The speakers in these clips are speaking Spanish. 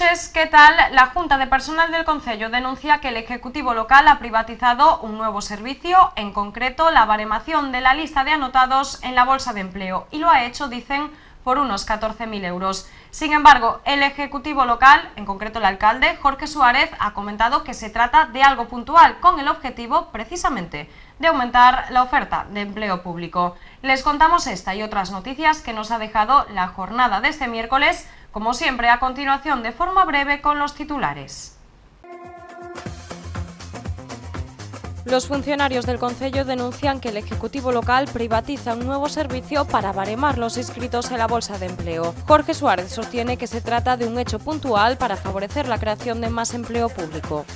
noches, ¿qué tal? La Junta de Personal del Concello denuncia que el Ejecutivo local ha privatizado un nuevo servicio, en concreto la baremación de la lista de anotados en la Bolsa de Empleo, y lo ha hecho, dicen, por unos 14.000 euros. Sin embargo, el Ejecutivo local, en concreto el alcalde, Jorge Suárez, ha comentado que se trata de algo puntual, con el objetivo, precisamente, de aumentar la oferta de empleo público. Les contamos esta y otras noticias que nos ha dejado la jornada de este miércoles, como siempre, a continuación, de forma breve, con los titulares. Los funcionarios del Concello denuncian que el Ejecutivo local privatiza un nuevo servicio para baremar los inscritos en la Bolsa de Empleo. Jorge Suárez sostiene que se trata de un hecho puntual para favorecer la creación de más empleo público.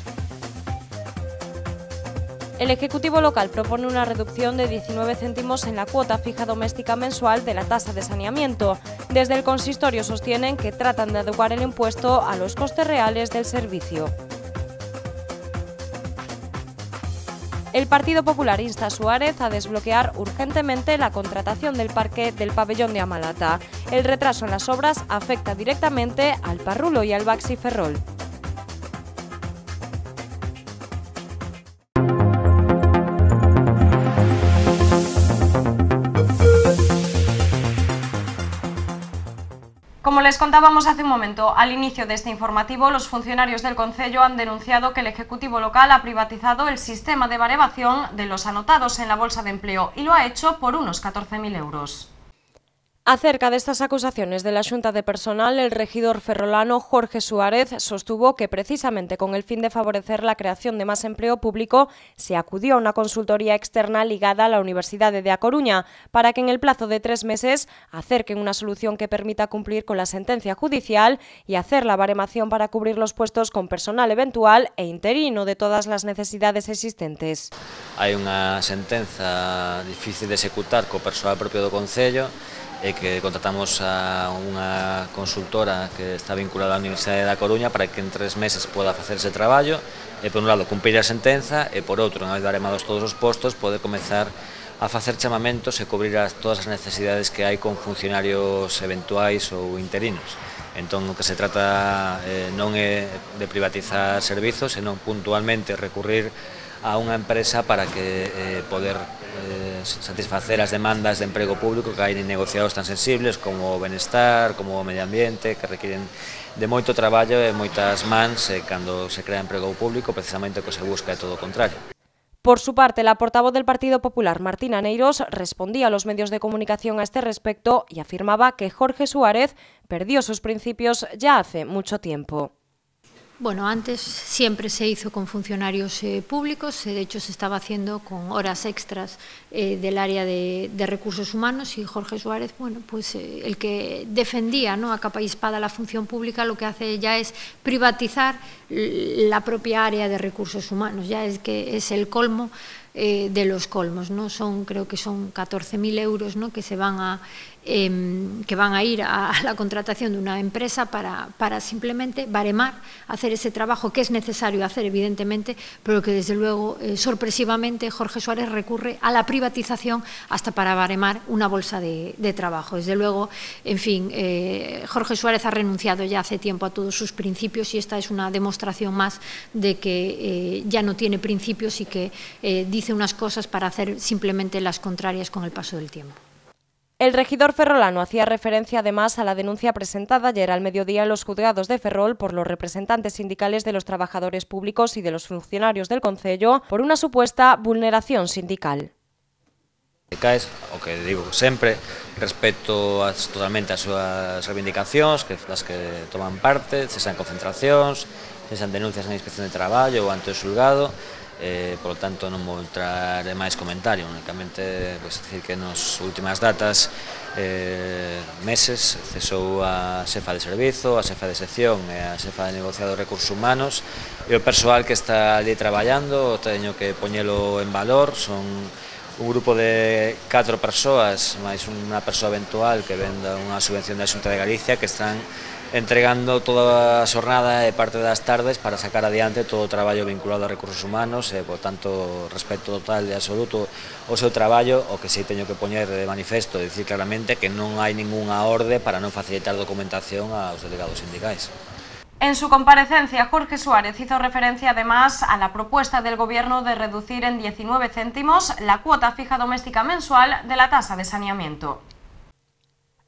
El Ejecutivo local propone una reducción de 19 céntimos en la cuota fija doméstica mensual de la tasa de saneamiento. Desde el consistorio sostienen que tratan de adecuar el impuesto a los costes reales del servicio. El Partido Popular insta a Suárez a desbloquear urgentemente la contratación del parque del pabellón de Amalata. El retraso en las obras afecta directamente al Parrulo y al Baxi Ferrol. contábamos hace un momento, al inicio de este informativo, los funcionarios del Consejo han denunciado que el Ejecutivo local ha privatizado el sistema de barevación de los anotados en la Bolsa de Empleo y lo ha hecho por unos 14.000 euros. Acerca de estas acusaciones de la Junta de Personal, el regidor ferrolano Jorge Suárez sostuvo que precisamente con el fin de favorecer la creación de más empleo público, se acudió a una consultoría externa ligada a la Universidad de A Coruña para que en el plazo de tres meses acerquen una solución que permita cumplir con la sentencia judicial y hacer la baremación para cubrir los puestos con personal eventual e interino de todas las necesidades existentes. Hay una sentencia difícil de ejecutar con personal propio del Concello e que contratamos a unha consultora que está vinculada á Universidade da Coruña para que en tres meses poda facerse traballo e por un lado cumprir a sentenza e por outro, unha vez baremados todos os postos, pode comezar a facer chamamentos e cubrir as, todas as necesidades que hai con funcionarios eventuais ou interinos. Entón, o que se trata eh, non é de privatizar servizos, senón puntualmente recurrir a unha empresa para que eh, poder eh, satisfacer as demandas de emprego público que hai en negociados tan sensibles como o benestar, como o medio ambiente, que requiren de moito traballo e moitas mans eh, cando se crea emprego público, precisamente o que se busca é todo o contrario. Por su parte, la portavoz del Partido Popular, Martina Neiros, respondía a los medios de comunicación a este respecto y afirmaba que Jorge Suárez perdió sus principios ya hace mucho tiempo. Bueno, antes siempre se hizo con funcionarios eh, públicos, eh, de hecho se estaba haciendo con horas extras eh, del área de, recursos humanos y Jorge Suárez, bueno, pues el que defendía ¿no? a capa y espada la función pública, lo que hace ya es privatizar la propia área de recursos humanos, ya es que es el colmo de los colmos, ¿no? Son, creo que son 14.000 euros, ¿no? Que se van a Em, que van a ir a, la contratación de una empresa para, para simplemente baremar, hacer ese trabajo que es necesario hacer, evidentemente, pero que desde luego, eh, sorpresivamente, Jorge Suárez recurre a la privatización hasta para baremar una bolsa de, trabajo. Desde luego, en fin, eh, Jorge Suárez ha renunciado ya hace tiempo a todos sus principios y esta es una demostración más de que eh, ya no tiene principios y que dice unas cosas para hacer simplemente las contrarias con el paso del tiempo. El regidor ferrolano hacía referencia además a la denuncia presentada ayer al mediodía en los juzgados de Ferrol por los representantes sindicales de los trabajadores públicos y de los funcionarios del Concello por una supuesta vulneración sindical. Caes, o que digo siempre, respecto totalmente a sus reivindicaciones, que las que toman parte, se sean concentraciones, se sean denuncias na Inspección de trabajo o ante el Xulgado, eh, por lo tanto non vou entrar en máis comentario, únicamente pois, decir que nos últimas datas eh, meses cesou a xefa de servizo, a xefa de sección e a xefa de negociado de recursos humanos e o persoal que está ali traballando teño que poñelo en valor, son un grupo de catro persoas máis unha persoa eventual que venda unha subvención da Xunta de Galicia que están entregando toda a xornada e parte das tardes para sacar adiante todo o traballo vinculado a recursos humanos e, por tanto, respecto total e absoluto ao seu traballo, o que sei teño que poñer de manifesto, dicir claramente que non hai ningunha orde para non facilitar documentación aos delegados sindicais. En su comparecencia, Jorge Suárez hizo referencia además a la propuesta del Gobierno de reducir en 19 céntimos la cuota fija doméstica mensual de la tasa de saneamiento.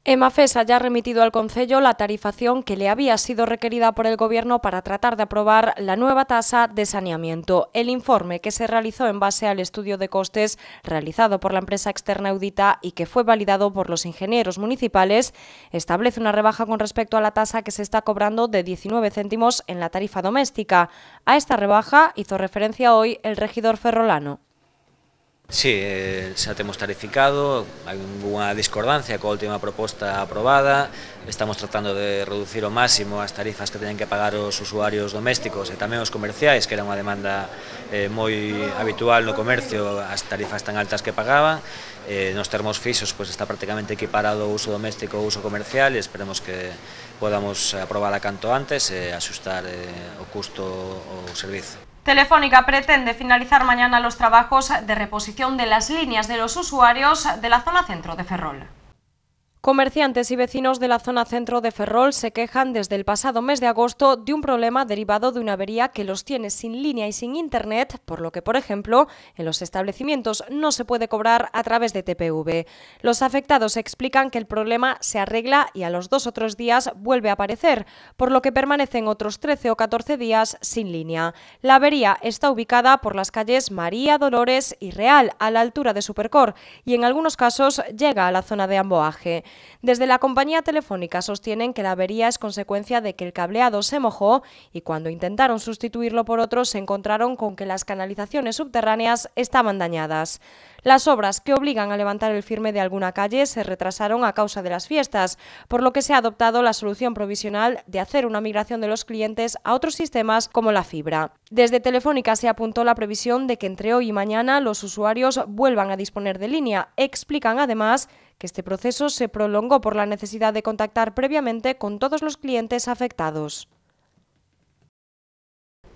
EMAFES haya remitido al Concello la tarifación que le había sido requerida por el Gobierno para tratar de aprobar la nueva tasa de saneamiento. El informe que se realizó en base al estudio de costes realizado por la empresa externa audita y que fue validado por los ingenieros municipales establece una rebaja con respecto a la tasa que se está cobrando de 19 céntimos en la tarifa doméstica. A esta rebaja hizo referencia hoy el regidor ferrolano. Sí, eh, xa temos tarificado, hai unha discordancia coa última proposta aprobada, estamos tratando de reducir ao máximo as tarifas que teñen que pagar os usuarios domésticos e tamén os comerciais, que era unha demanda eh, moi habitual no comercio, as tarifas tan altas que pagaban, eh, nos termos fixos pois, está prácticamente equiparado o uso doméstico ao uso comercial e esperemos que podamos aprobar a canto antes e axustar eh, o custo o servizo. Telefónica pretende finalizar mañana los trabajos de reposición de las líneas de los usuarios de la zona centro de Ferrol. Comerciantes y vecinos de la zona centro de Ferrol se quejan desde el pasado mes de agosto de un problema derivado de una avería que los tiene sin línea y sin internet, por lo que, por ejemplo, en los establecimientos no se puede cobrar a través de TPV. Los afectados explican que el problema se arregla y a los dos o tres días vuelve a aparecer, por lo que permanecen otros 13 o 14 días sin línea. La avería está ubicada por las calles María, Dolores y Real, a la altura de Supercor, y en algunos casos llega a la zona de Amboaje. Desde la compañía telefónica sostienen que la avería es consecuencia de que el cableado se mojó y cuando intentaron sustituirlo por otro se encontraron con que las canalizaciones subterráneas estaban dañadas. Las obras que obligan a levantar el firme de alguna calle se retrasaron a causa de las fiestas, por lo que se ha adoptado la solución provisional de hacer una migración de los clientes a otros sistemas como la fibra. Desde Telefónica se apuntó la previsión de que entre hoy y mañana los usuarios vuelvan a disponer de línea. Explican además este proceso se prolongó por la necesidad de contactar previamente con todos los clientes afectados.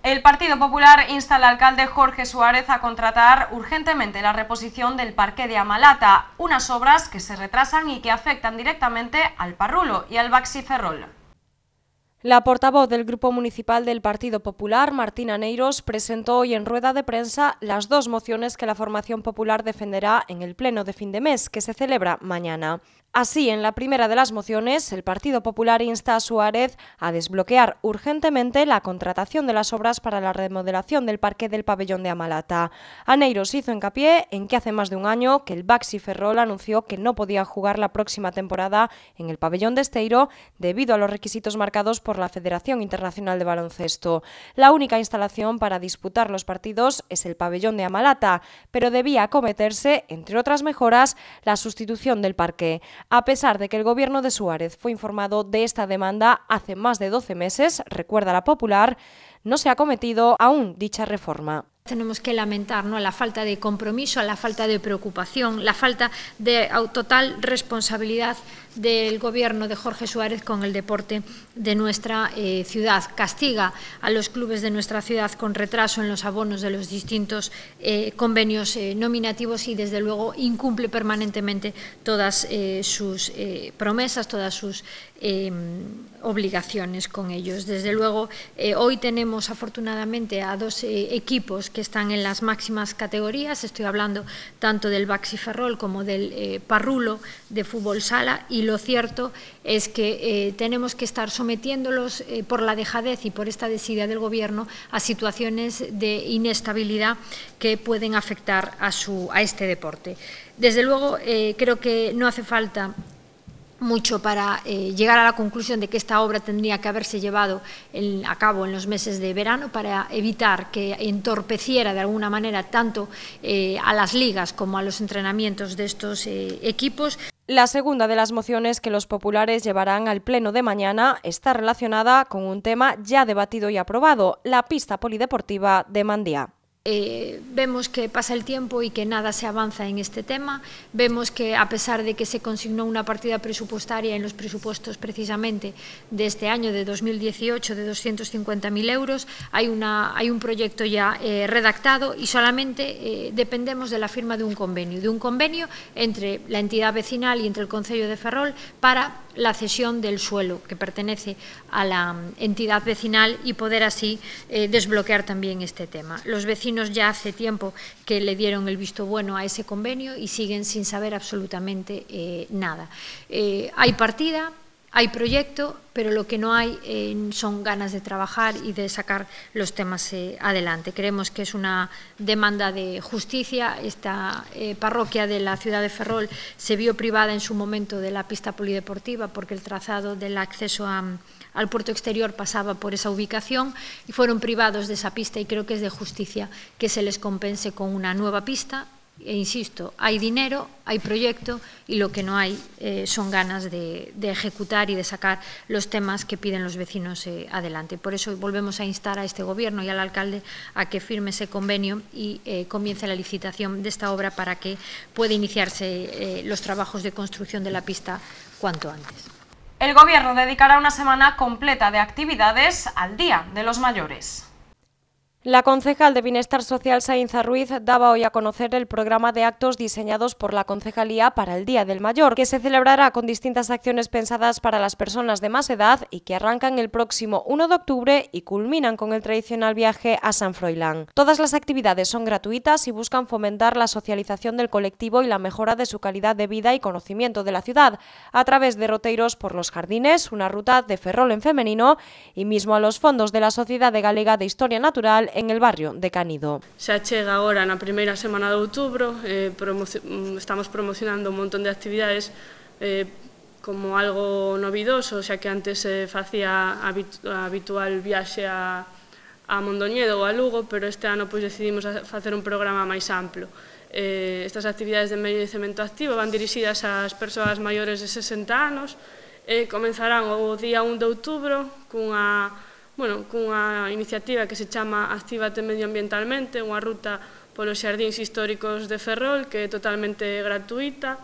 El Partido Popular insta al alcalde Jorge Suárez a contratar urgentemente la reposición del Parque de Amalata, unas obras que se retrasan y que afectan directamente al Parrulo y al Ferrol. La portavoz del Grupo Municipal del Partido Popular, Martina Neiros, presentó hoy en rueda de prensa las dos mociones que la formación popular defenderá en el Pleno de fin de mes, que se celebra mañana. Así, en la primera de las mociones, el Partido Popular insta a Suárez a desbloquear urgentemente la contratación de las obras para la remodelación del parque del pabellón de Amalata. Aneiros hizo hincapié en que hace más de un año que el Baxi Ferrol anunció que no podía jugar la próxima temporada en el pabellón de Esteiro debido a los requisitos marcados por la Federación Internacional de Baloncesto. La única instalación para disputar los partidos es el pabellón de Amalata, pero debía acometerse, entre otras mejoras, la sustitución del parque. A pesar de que el gobierno de Suárez fue informado de esta demanda hace más de 12 meses, recuerda la popular, no se ha cometido aún dicha reforma. Tenemos que lamentar la falta de compromiso, la falta de preocupación, la falta de total responsabilidad del Gobierno de Jorge Suárez con el deporte de nuestra eh, ciudad. Castiga a los clubes de nuestra ciudad con retraso en los abonos de los distintos eh, convenios eh, nominativos y, desde luego, incumple permanentemente todas sus promesas, todas sus Em, obligaciones con ellos. Desde luego, eh, hoy tenemos afortunadamente a dos eh, equipos que están en las máximas categorías. Estoy hablando tanto del Baxi Ferrol como del eh, Parrulo de fútbol sala y lo cierto es que tenemos que estar sometiéndolos por la dejadez y por esta desidia del Gobierno a situaciones de inestabilidad que pueden afectar a este deporte. Desde luego, creo que no hace falta mucho para eh, llegar a la conclusión de que esta obra tendría que haberse llevado a cabo en los meses de verano para evitar que entorpeciera de alguna manera tanto eh, a las ligas como a los entrenamientos de estos eh, equipos. La segunda de las mociones que los populares llevarán al pleno de mañana está relacionada con un tema ya debatido y aprobado, la pista polideportiva de Mandía. Eh, vemos que pasa el tiempo y que nada se avanza en este tema. Vemos que, a pesar de que se consignó una partida presupuestaria en los presupuestos precisamente de este año, de 2018, de 250.000 euros, hay, una, hay un proyecto ya eh, redactado y solamente eh, dependemos de la firma de un convenio, de un convenio entre la entidad vecinal y entre el Consejo de Ferrol para la cesión del suelo que pertenece a la entidad vecinal y poder así desbloquear también este tema. Los vecinos ya hace tiempo que le dieron el visto bueno a ese convenio y siguen sin saber absolutamente eh, nada. Eh, hay partida hay proyecto, pero lo que no hay eh, son ganas de trabajar y de sacar los temas eh, adelante. Creemos que es una demanda de justicia. Esta eh, parroquia de la ciudad de Ferrol se vio privada en su momento de la pista polideportiva porque el trazado del acceso al puerto exterior pasaba por esa ubicación y fueron privados de esa pista y creo que es de justicia que se les compense con una nueva pista e insisto, hay dinero, hay proyecto y lo que no hay eh, son ganas de, ejecutar y de sacar los temas que piden los vecinos eh, adelante. Por eso volvemos a instar a este Gobierno y al alcalde a que firme ese convenio y eh, comience la licitación de esta obra para que pueda iniciarse los trabajos de construcción de la pista cuanto antes. El Gobierno dedicará una semana completa de actividades al Día de los Mayores. La concejal de Bienestar Social Sainza Ruiz daba hoy a conocer el programa de actos diseñados por la concejalía para el Día del Mayor, que se celebrará con distintas acciones pensadas para las personas de más edad y que arrancan el próximo 1 de octubre y culminan con el tradicional viaje a San Froilán. Todas las actividades son gratuitas y buscan fomentar la socialización del colectivo y la mejora de su calidad de vida y conocimiento de la ciudad, a través de roteiros por los jardines, una ruta de ferrol en femenino y mismo a los fondos de la Sociedad de Galega de Historia Natural en el barrio de Canido. Xa chega agora na primeira semana de outubro, eh, promoci mm, estamos promocionando un montón de actividades eh, como algo novidoso, xa que antes se eh, facía habit habitual viaxe a, a Mondoñedo ou a Lugo, pero este ano pois, decidimos facer un programa máis amplo. Eh, estas actividades de envellecemento activo van dirixidas ás persoas maiores de 60 anos, e eh, comenzarán o día 1 de outubro cunha bueno, cunha iniciativa que se chama Actívate Medioambientalmente, unha ruta polos xardíns históricos de Ferrol, que é totalmente gratuita,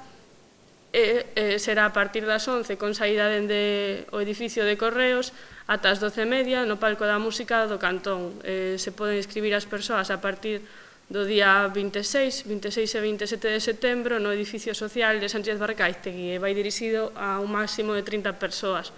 e, e será a partir das 11 con saída dende o edificio de Correos ata as 12:30 no palco da música do Cantón. Eh, se poden inscribir as persoas a partir do día 26, 26 e 27 de setembro no edificio social de Sánchez Barcaiztegui e vai dirixido a un máximo de 30 persoas.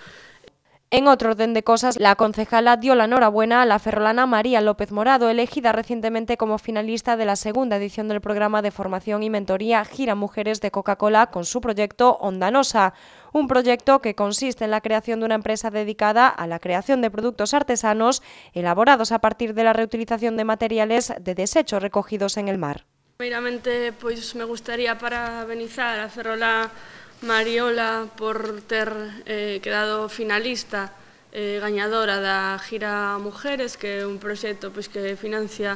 En otro orden de cosas, la concejala dio la enhorabuena a la ferrolana María López Morado, elegida recientemente como finalista de la segunda edición del programa de formación y mentoría Gira Mujeres de Coca-Cola con su proyecto Ondanosa, un proyecto que consiste en la creación de una empresa dedicada a la creación de productos artesanos elaborados a partir de la reutilización de materiales de desecho recogidos en el mar. Primeramente, pues me gustaría parabenizar a ferrolana, Mariola por ter eh, quedado finalista eh, gañadora da Gira Mujeres, que é un proxecto pois, que financia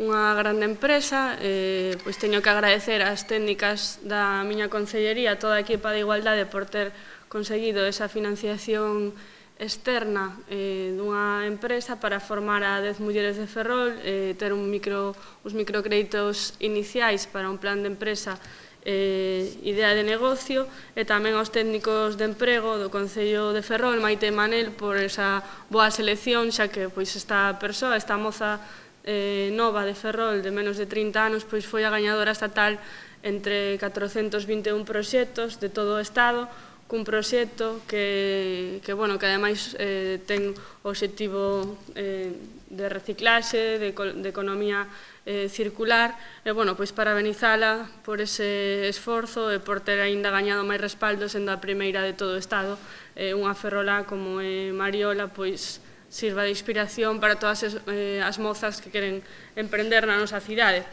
unha grande empresa, eh, pois teño que agradecer ás técnicas da miña concellería, toda a equipa de igualdade por ter conseguido esa financiación externa eh, dunha empresa para formar a 10 mulleres de Ferrol, eh, ter un micro, os microcréditos iniciais para un plan de empresa eh, idea de negocio e tamén aos técnicos de emprego do Concello de Ferrol, Maite Manel, por esa boa selección, xa que pois esta persoa, esta moza eh, nova de Ferrol de menos de 30 anos, pois foi a gañadora estatal entre 421 proxectos de todo o Estado, cun proxecto que, que, bueno, que ademais eh, ten o objetivo eh, de reciclaxe, de, de economía eh, circular, e, eh, bueno, pois Benizala, por ese esforzo e por ter aínda gañado máis respaldo sendo a primeira de todo o Estado, eh, unha ferrola como é eh, Mariola, pois sirva de inspiración para todas as, eh, as mozas que queren emprender na nosa cidade.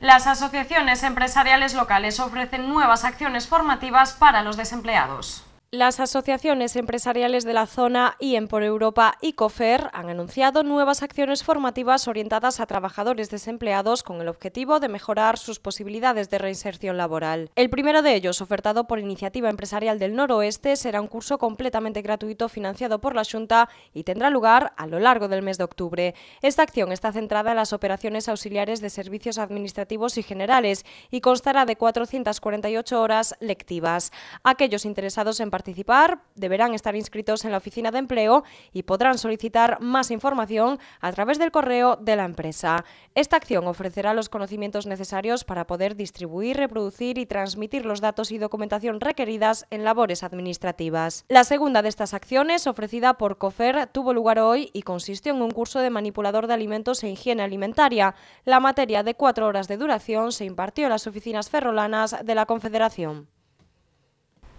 Las asociaciones empresariales locales ofrecen nuevas acciones formativas para los desempleados. Las asociaciones empresariales de la zona IEN por Europa y COFER han anunciado nuevas acciones formativas orientadas a trabajadores desempleados con el objetivo de mejorar sus posibilidades de reinserción laboral. El primero de ellos, ofertado por Iniciativa Empresarial del Noroeste, será un curso completamente gratuito financiado por la Junta y tendrá lugar a lo largo del mes de octubre. Esta acción está centrada en las operaciones auxiliares de servicios administrativos y generales y constará de 448 horas lectivas. Aquellos interesados en participar deberán estar inscritos en la oficina de empleo y podrán solicitar más información a través del correo de la empresa. Esta acción ofrecerá los conocimientos necesarios para poder distribuir, reproducir y transmitir los datos y documentación requeridas en labores administrativas. La segunda de estas acciones, ofrecida por COFER, tuvo lugar hoy y consistió en un curso de manipulador de alimentos e higiene alimentaria. La materia de cuatro horas de duración se impartió en las oficinas ferrolanas de la Confederación.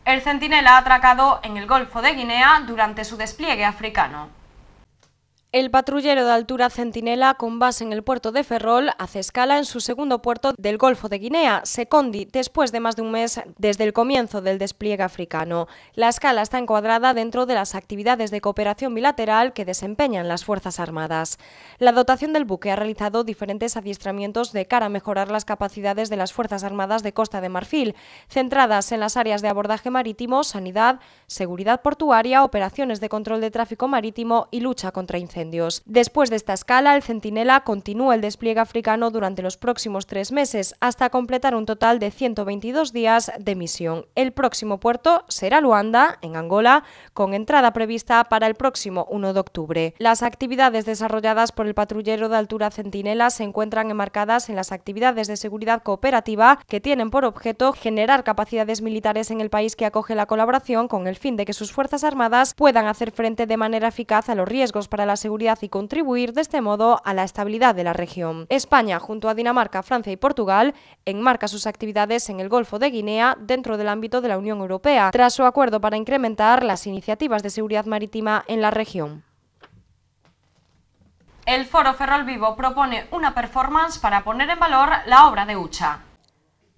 El centinela ha atracado en el Golfo de Guinea durante su despliegue africano. El patrullero de altura Centinela, con base en el puerto de Ferrol, hace escala en su segundo puerto del Golfo de Guinea, Secondi, después de más de un mes desde el comienzo del despliegue africano. La escala está encuadrada dentro de las actividades de cooperación bilateral que desempeñan las Fuerzas Armadas. La dotación del buque ha realizado diferentes adiestramientos de cara a mejorar las capacidades de las Fuerzas Armadas de Costa de Marfil, centradas en las áreas de abordaje marítimo, sanidad, seguridad portuaria, operaciones de control de tráfico marítimo y lucha contra incendios. Después de esta escala, el Centinela continúa el despliegue africano durante los próximos tres meses, hasta completar un total de 122 días de misión. El próximo puerto será Luanda, en Angola, con entrada prevista para el próximo 1 de octubre. Las actividades desarrolladas por el patrullero de altura Centinela se encuentran enmarcadas en las actividades de seguridad cooperativa que tienen por objeto generar capacidades militares en el país que acoge la colaboración con el fin de que sus Fuerzas Armadas puedan hacer frente de manera eficaz a los riesgos para la seguridad y contribuir de este modo a la estabilidad de la región. España, junto a Dinamarca, Francia y Portugal, enmarca sus actividades en el Golfo de Guinea dentro del ámbito de la Unión Europea, tras su acuerdo para incrementar las iniciativas de seguridad marítima en la región. El Foro Ferrol Vivo propone una performance para poner en valor la obra de Ucha.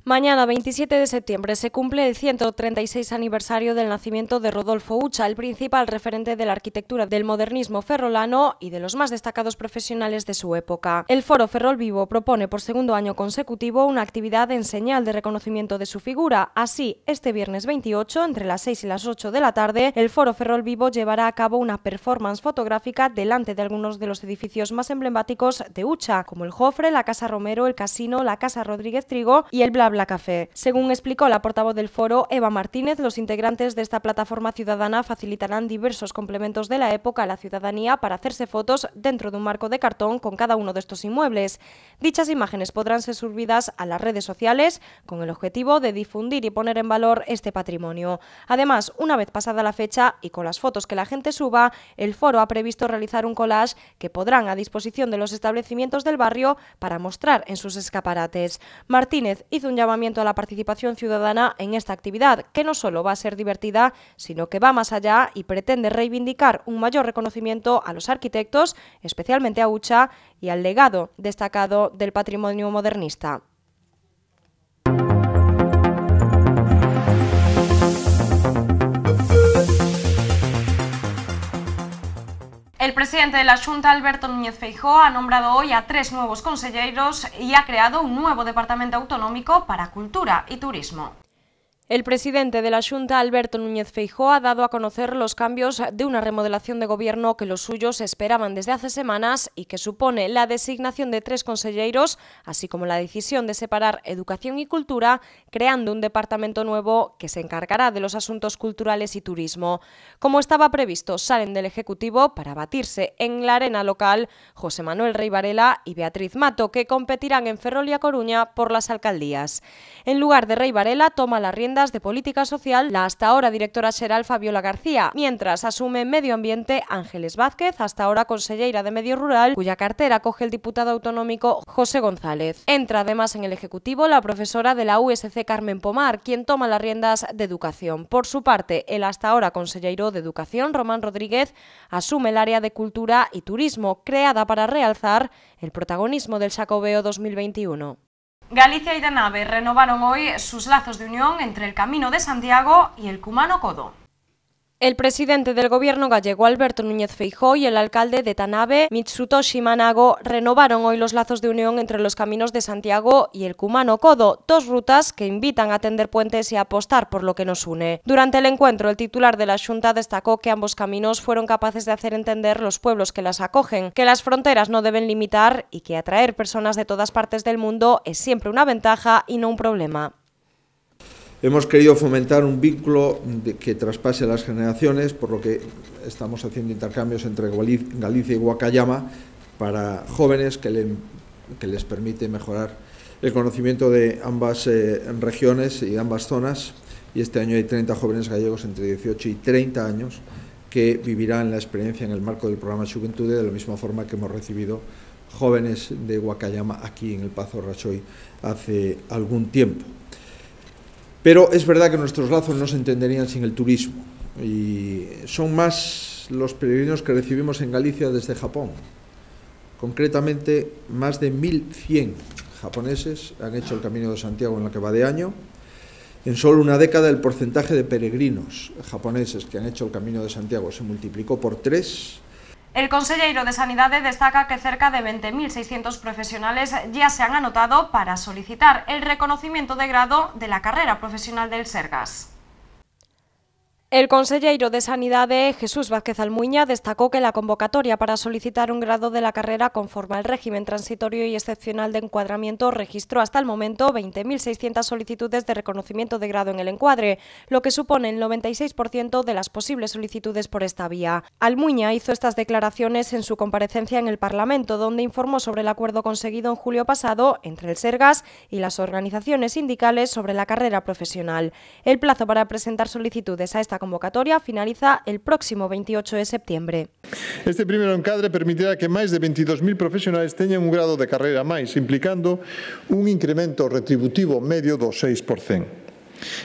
Mañana, 27 de septiembre, se cumple el 136 aniversario del nacimiento de Rodolfo Ucha, el principal referente de la arquitectura del modernismo ferrolano y de los más destacados profesionales de su época. El Foro Ferrol Vivo propone por segundo año consecutivo una actividad en señal de reconocimiento de su figura. Así, este viernes 28, entre las 6 y las 8 de la tarde, el Foro Ferrol Vivo llevará a cabo una performance fotográfica delante de algunos de los edificios más emblemáticos de Ucha, como el Jofre, la Casa Romero, el Casino, la Casa Rodríguez Trigo y el Bla Habla Café. Según explicó la portavoz del foro, Eva Martínez, los integrantes de esta plataforma ciudadana facilitarán diversos complementos de la época a la ciudadanía para hacerse fotos dentro de un marco de cartón con cada uno de estos inmuebles. Dichas imágenes podrán ser subidas a las redes sociales con el objetivo de difundir y poner en valor este patrimonio. Además, una vez pasada la fecha y con las fotos que la gente suba, el foro ha previsto realizar un collage que podrán a disposición de los establecimientos del barrio para mostrar en sus escaparates. Martínez hizo un llamamiento a la participación ciudadana en esta actividad, que no solo va a ser divertida, sino que va más allá y pretende reivindicar un mayor reconocimiento a los arquitectos, especialmente a Ucha, y al legado destacado del patrimonio modernista. El presidente de la Junta, Alberto Núñez Feijó, ha nombrado hoy a tres nuevos consejeros y ha creado un nuevo departamento autonómico para cultura y turismo. El presidente de la Junta, Alberto Núñez Feijó, ha dado a conocer los cambios de una remodelación de gobierno que los suyos esperaban desde hace semanas y que supone la designación de tres consejeros, así como la decisión de separar educación y cultura, creando un departamento nuevo que se encargará de los asuntos culturales y turismo. Como estaba previsto, salen del Ejecutivo para batirse en la arena local José Manuel Rey Varela y Beatriz Mato, que competirán en Ferrol y A Coruña por las alcaldías. En lugar de Rey Varela, toma la rienda de Política Social, la hasta ahora directora Seral Fabiola García, mientras asume Medio Ambiente Ángeles Vázquez, hasta ahora consellera de Medio Rural, cuya cartera coge el diputado autonómico José González. Entra además en el Ejecutivo la profesora de la USC Carmen Pomar, quien toma las riendas de Educación. Por su parte, el hasta ahora consellero de Educación, Román Rodríguez, asume el área de Cultura y Turismo, creada para realzar el protagonismo del Sacobeo 2021. Galicia y Danabe renovaron hoy sus lazos de unión entre el Camino de Santiago y el Cumano Codo. El presidente del gobierno gallego Alberto Núñez Feijó y el alcalde de Tanabe, Mitsutoshi Manago, renovaron hoy los lazos de unión entre los caminos de Santiago y el Cumano Codo, dos rutas que invitan a tender puentes y a apostar por lo que nos une. Durante el encuentro, el titular de la Junta destacó que ambos caminos fueron capaces de hacer entender los pueblos que las acogen, que las fronteras no deben limitar y que atraer personas de todas partes del mundo es siempre una ventaja y no un problema. Hemos querido fomentar un vínculo que traspase las generaciones, por lo que estamos haciendo intercambios entre Galicia y Guacayama para jóvenes que, les permite mejorar el conocimiento de ambas eh, regiones y ambas zonas. Y este año hay 30 jóvenes gallegos entre 18 y 30 años que vivirán la experiencia en el marco del programa Juventud de la misma forma que hemos recibido jóvenes de Guacayama aquí en el Pazo Rachoy hace algún tiempo. Pero es verdad que nuestros lazos no se entenderían sin el turismo. Y son más los peregrinos que recibimos en Galicia desde Japón. Concretamente, más de 1.100 japoneses han hecho el Camino de Santiago en la que va de año. En solo una década el porcentaje de peregrinos japoneses que han hecho el Camino de Santiago se multiplicó por tres el consejero de sanidad destaca que cerca de 20.600 profesionales ya se han anotado para solicitar el reconocimiento de grado de la carrera profesional del SERGAS. El consejero de Sanidade, Jesús Vázquez Almuña, destacó que la convocatoria para solicitar un grado de la carrera conforme al régimen transitorio y excepcional de encuadramiento registró hasta el momento 20.600 solicitudes de reconocimiento de grado en el encuadre, lo que supone el 96% de las posibles solicitudes por esta vía. Almuña hizo estas declaraciones en su comparecencia en el Parlamento, donde informó sobre el acuerdo conseguido en julio pasado entre el SERGAS y las organizaciones sindicales sobre la carrera profesional. El plazo para presentar solicitudes a esta convocatoria finaliza el próximo 28 de septiembre. Este primeiro encadre permitirá que máis de 22.000 profesionais teñan un grado de carreira máis, implicando un incremento retributivo medio do 6%.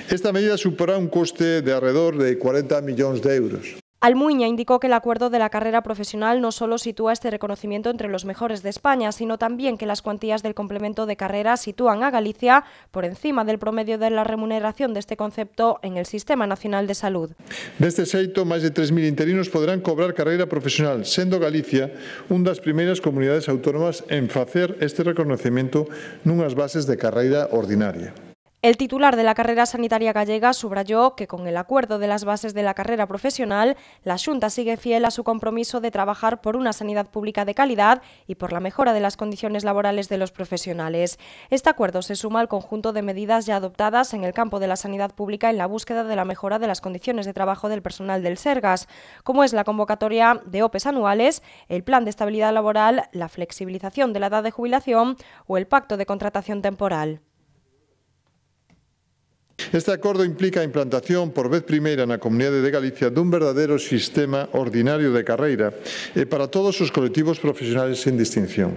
Esta medida suporá un coste de alrededor de 40 millóns de euros. Almuña indicó que el acuerdo de la carrera profesional no solo sitúa este reconocimiento entre los mejores de España, sino también que las cuantías del complemento de carrera sitúan a Galicia por encima del promedio de la remuneración deste concepto en el Sistema Nacional de Salud. Deste xeito, máis de 3.000 interinos poderán cobrar carreira profesional, sendo Galicia un das primeiras comunidades autónomas en facer este reconocimiento nunhas bases de carreira ordinaria. El titular de la carrera sanitaria gallega subrayó que con el acuerdo de las bases de la carrera profesional, la Junta sigue fiel a su compromiso de trabajar por una sanidad pública de calidad y por la mejora de las condiciones laborales de los profesionales. Este acuerdo se suma al conjunto de medidas ya adoptadas en el campo de la sanidad pública en la búsqueda de la mejora de las condiciones de trabajo del personal del Sergas, como es la convocatoria de OPEs anuales, el Plan de Estabilidad Laboral, la flexibilización de la edad de jubilación o el Pacto de Contratación Temporal. Este acordo implica a implantación por vez primeira na Comunidade de Galicia dun verdadeiro sistema ordinario de carreira e para todos os colectivos profesionales sen distinción.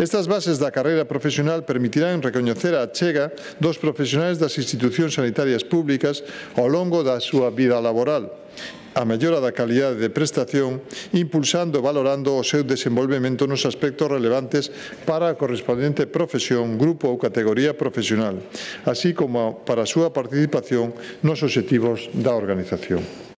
Estas bases da carreira profesional permitirán recoñecer a chega dos profesionais das institucións sanitarias públicas ao longo da súa vida laboral a mellora da calidade de prestación, impulsando e valorando o seu desenvolvemento nos aspectos relevantes para a correspondente profesión, grupo ou categoría profesional, así como para a súa participación nos objetivos da organización.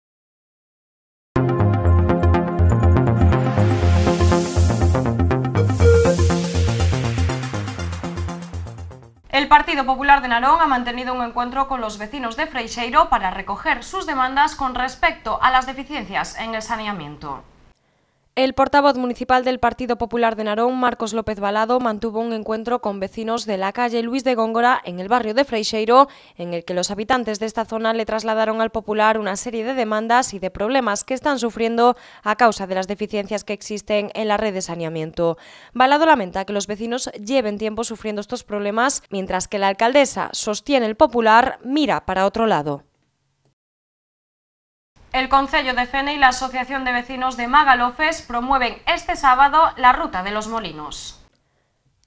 El Partido Popular de Narón ha mantenido un encuentro con los vecinos de Freixeiro para recoger sus demandas con respecto a las deficiencias en el saneamiento. El portavoz municipal del Partido Popular de Narón, Marcos López Balado, mantuvo un encuentro con vecinos de la calle Luis de Góngora en el barrio de Freixeiro, en el que los habitantes de esta zona le trasladaron al popular una serie de demandas y de problemas que están sufriendo a causa de las deficiencias que existen en la red de saneamiento. Balado lamenta que los vecinos lleven tiempo sufriendo estos problemas, mientras que la alcaldesa sostiene el popular mira para otro lado. El Concello de Fene y la Asociación de Vecinos de Magalofes promueven este sábado la Ruta de los Molinos.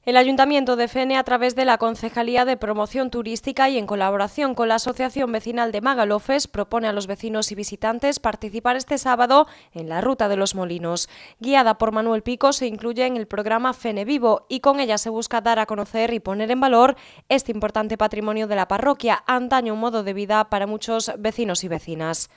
El Ayuntamiento de Fene, a través de la Concejalía de Promoción Turística y en colaboración con la Asociación Vecinal de Magalofes, propone a los vecinos y visitantes participar este sábado en la Ruta de los Molinos. Guiada por Manuel Pico, se incluye en el programa Fene Vivo y con ella se busca dar a conocer y poner en valor este importante patrimonio de la parroquia, antaño un modo de vida para muchos vecinos y vecinas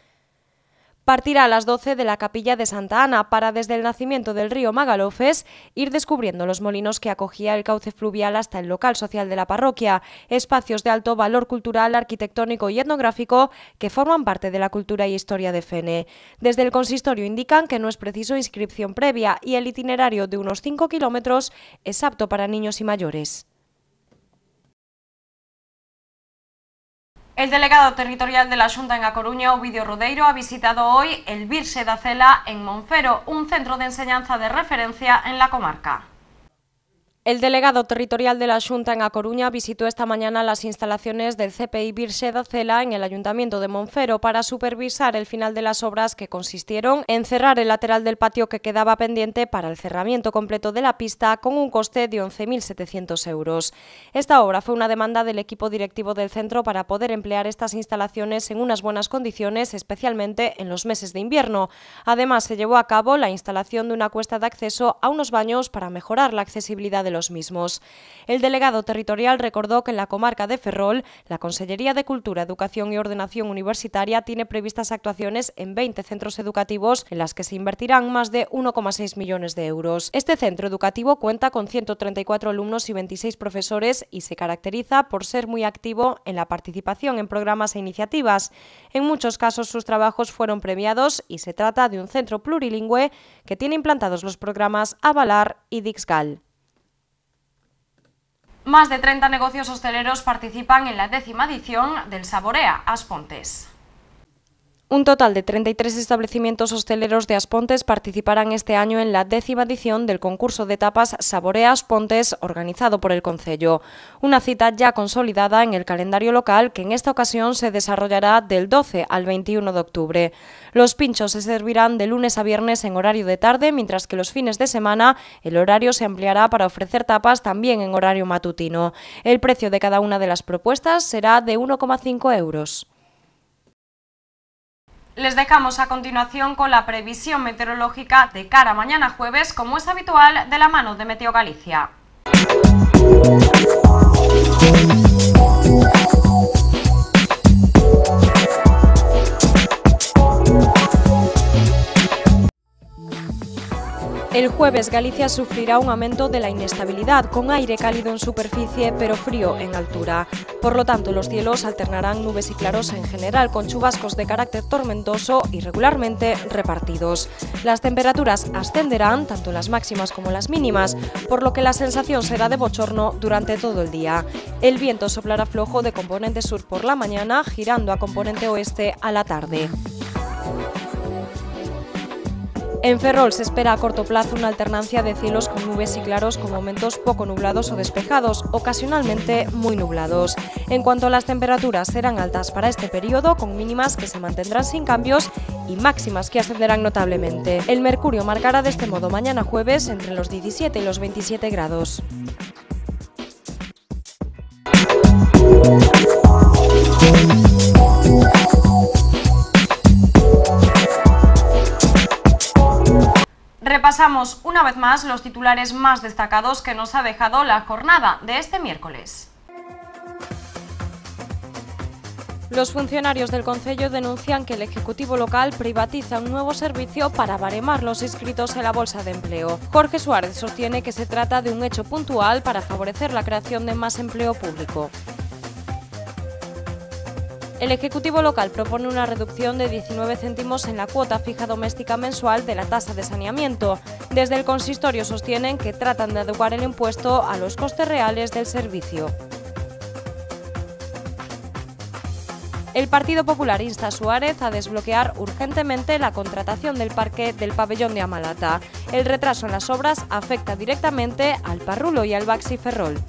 partirá a las 12 de la capilla de Santa Ana para desde el nacimiento del río Magalofes ir descubriendo los molinos que acogía el cauce fluvial hasta el local social de la parroquia, espacios de alto valor cultural, arquitectónico y etnográfico que forman parte de la cultura y historia de Fene. Desde el consistorio indican que no es preciso inscripción previa y el itinerario de unos 5 kilómetros es apto para niños y mayores. El delegado territorial de la Junta en A Coruña, Ovidio Rodeiro, ha visitado hoy el Virse da Cela en Monfero, un centro de enseñanza de referencia en la comarca. El delegado territorial de la Junta en A Coruña visitó esta mañana las instalaciones del CPI Birseda Cela en el Ayuntamiento de Monfero para supervisar el final de las obras que consistieron en cerrar el lateral del patio que quedaba pendiente para el cerramiento completo de la pista con un coste de 11.700 euros. Esta obra fue una demanda del equipo directivo del centro para poder emplear estas instalaciones en unas buenas condiciones, especialmente en los meses de invierno. Además, se llevó a cabo la instalación de una cuesta de acceso a unos baños para mejorar la accesibilidad de mismos. El delegado territorial recordó que en la comarca de Ferrol, la Consellería de Cultura, Educación y Ordenación Universitaria tiene previstas actuaciones en 20 centros educativos en las que se invertirán más de 1,6 millones de euros. Este centro educativo cuenta con 134 alumnos y 26 profesores y se caracteriza por ser muy activo en la participación en programas e iniciativas. En muchos casos sus trabajos fueron premiados y se trata de un centro plurilingüe que tiene implantados los programas Avalar y Dixgal. Más de 30 negocios hosteleros participan en la décima edición del Saborea Aspontes. Un total de 33 establecimientos hosteleros de Aspontes participarán este año en la décima edición del concurso de tapas Saborea Pontes organizado por el Concello. Una cita ya consolidada en el calendario local que en esta ocasión se desarrollará del 12 al 21 de octubre. Los pinchos se servirán de lunes a viernes en horario de tarde, mientras que los fines de semana el horario se ampliará para ofrecer tapas también en horario matutino. El precio de cada una de las propuestas será de 1,5 euros. Les dejamos a continuación con la previsión meteorológica de cara mañana jueves, como es habitual, de la mano de Meteo Galicia. El jueves Galicia sufrirá un aumento de la inestabilidad, con aire cálido en superficie pero frío en altura. Por lo tanto, los cielos alternarán nubes y claros en general, con chubascos de carácter tormentoso irregularmente repartidos. Las temperaturas ascenderán, tanto las máximas como las mínimas, por lo que la sensación será de bochorno durante todo el día. El viento soplará flojo de componente sur por la mañana, girando a componente oeste a la tarde. En Ferrol se espera a corto plazo una alternancia de cielos con nubes y claros con momentos poco nublados o despejados, ocasionalmente muy nublados. En cuanto a las temperaturas, serán altas para este periodo, con mínimas que se mantendrán sin cambios y máximas que ascenderán notablemente. El mercurio marcará de este modo mañana jueves entre los 17 y los 27 grados. Repasamos una vez más los titulares más destacados que nos ha dejado la jornada de este miércoles. Los funcionarios del Consejo denuncian que el Ejecutivo local privatiza un nuevo servicio para baremar los inscritos en la Bolsa de Empleo. Jorge Suárez sostiene que se trata de un hecho puntual para favorecer la creación de más empleo público. El Ejecutivo local propone una reducción de 19 céntimos en la cuota fija doméstica mensual de la tasa de saneamiento. Desde el consistorio sostienen que tratan de adecuar el impuesto a los costes reales del servicio. El Partido Popular insta a Suárez a desbloquear urgentemente la contratación del parque del pabellón de Amalata. El retraso en las obras afecta directamente al Parrulo y al Baxi Ferrol.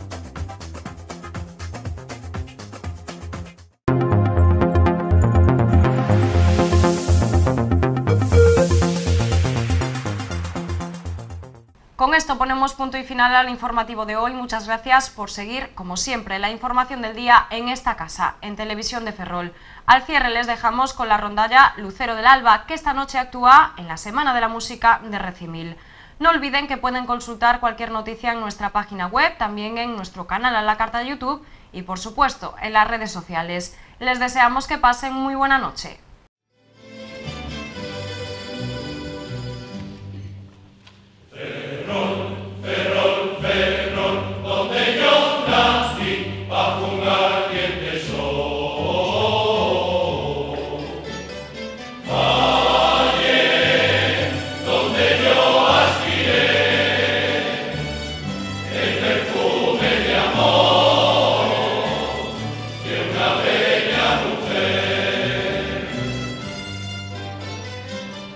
Con esto ponemos punto y final al informativo de hoy. Muchas gracias por seguir, como siempre, la información del día en esta casa, en Televisión de Ferrol. Al cierre les dejamos con la rondalla Lucero del Alba, que esta noche actúa en la Semana de la Música de Recimil. No olviden que pueden consultar cualquier noticia en nuestra página web, también en nuestro canal a la carta de YouTube y, por supuesto, en las redes sociales. Les deseamos que pasen muy buena noche.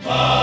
Bye.